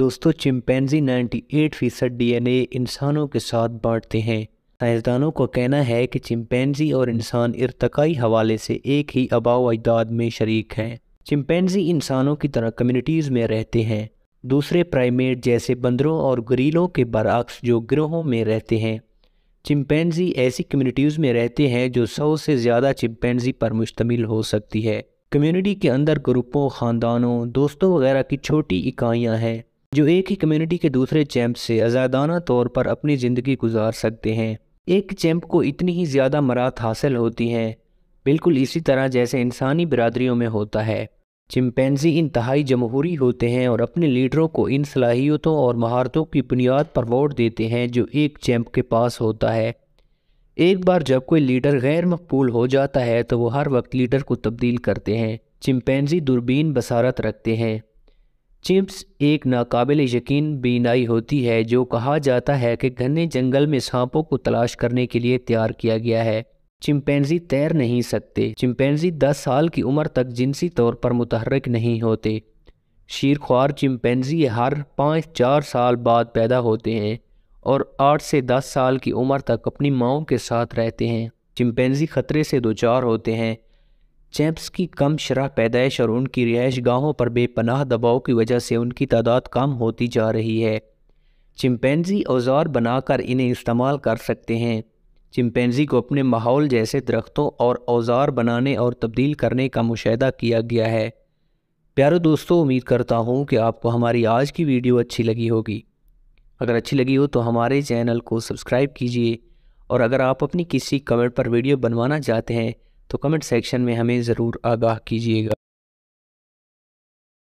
दोस्तों चिंपैंजी 98 फीसद डीएनए इंसानों के साथ बांटते हैं साइंसदानों का कहना है कि चिंपैंजी और इंसान इरतकाई हवाले से एक ही अबाव अजदाद में शरीक हैं चिंपैंजी इंसानों की तरह कम्युनिटीज़ में रहते हैं दूसरे प्राइमेट जैसे बंदरों और गरीलों के बरक्स जो ग्रहों में रहते हैं चिमपेंज़ी ऐसी कम्युनिटीज़ में रहते हैं जो सौ से ज़्यादा चिमपेंज़ी पर मुश्तमिल हो सकती है कम्युनिटी के अंदर ग्रुपों ख़ानदानों दोस्तों वगैरह की छोटी इकाइयाँ हैं जो एक ही कम्युनिटी के दूसरे चैम्प से आज़ादाना तौर पर अपनी ज़िंदगी गुजार सकते हैं एक चैम्प को इतनी ही ज़्यादा मरात हासिल होती हैं बिल्कुल इसी तरह जैसे इंसानी बरदरीों में होता है चिमपेंजी इंतहाई जमहूरी होते हैं और अपने लीडरों को इन सलाहियतों और महारतों की बुनियाद पर वोट देते हैं जो एक चैम्प के पास होता है एक बार जब कोई लीडर गैर मकबूल हो जाता है तो वह हर वक्त लीडर को तब्दील करते हैं चिमपेंजी दूरबीन बसारत रखते हैं चिप्स एक नाकाबिल यकीन बीनाई होती है जो कहा जाता है कि घने जंगल में सांपों को तलाश करने के लिए तैयार किया गया है चिमपेंज़ी तैर नहीं सकते चिमपेंजी 10 साल की उम्र तक जिनसी तौर पर मुतहरक नहीं होते शीरख्वार चिंपैंजी हर पाँच चार साल बाद पैदा होते हैं और आठ से दस साल की उम्र तक अपनी माओ के साथ रहते हैं चिमपेंजी खतरे से दो चार होते हैं चैप्स की कम शरह पैदाइश और उनकी रिहाइश गाहों पर बेपनाह दबाव की वजह से उनकी तादाद कम होती जा रही है चिमपेंजी औजार बनाकर इन्हें इस्तेमाल कर सकते हैं चिमपेंजी को अपने माहौल जैसे दरख्तों और औजार बनाने और तब्दील करने का मुशाह किया गया है प्यारे दोस्तों उम्मीद करता हूँ कि आपको हमारी आज की वीडियो अच्छी लगी होगी अगर अच्छी लगी हो तो हमारे चैनल को सब्सक्राइब कीजिए और अगर आप अपनी किसी कमेंट पर वीडियो बनवाना चाहते हैं तो कमेंट सेक्शन में हमें ज़रूर आगाह कीजिएगा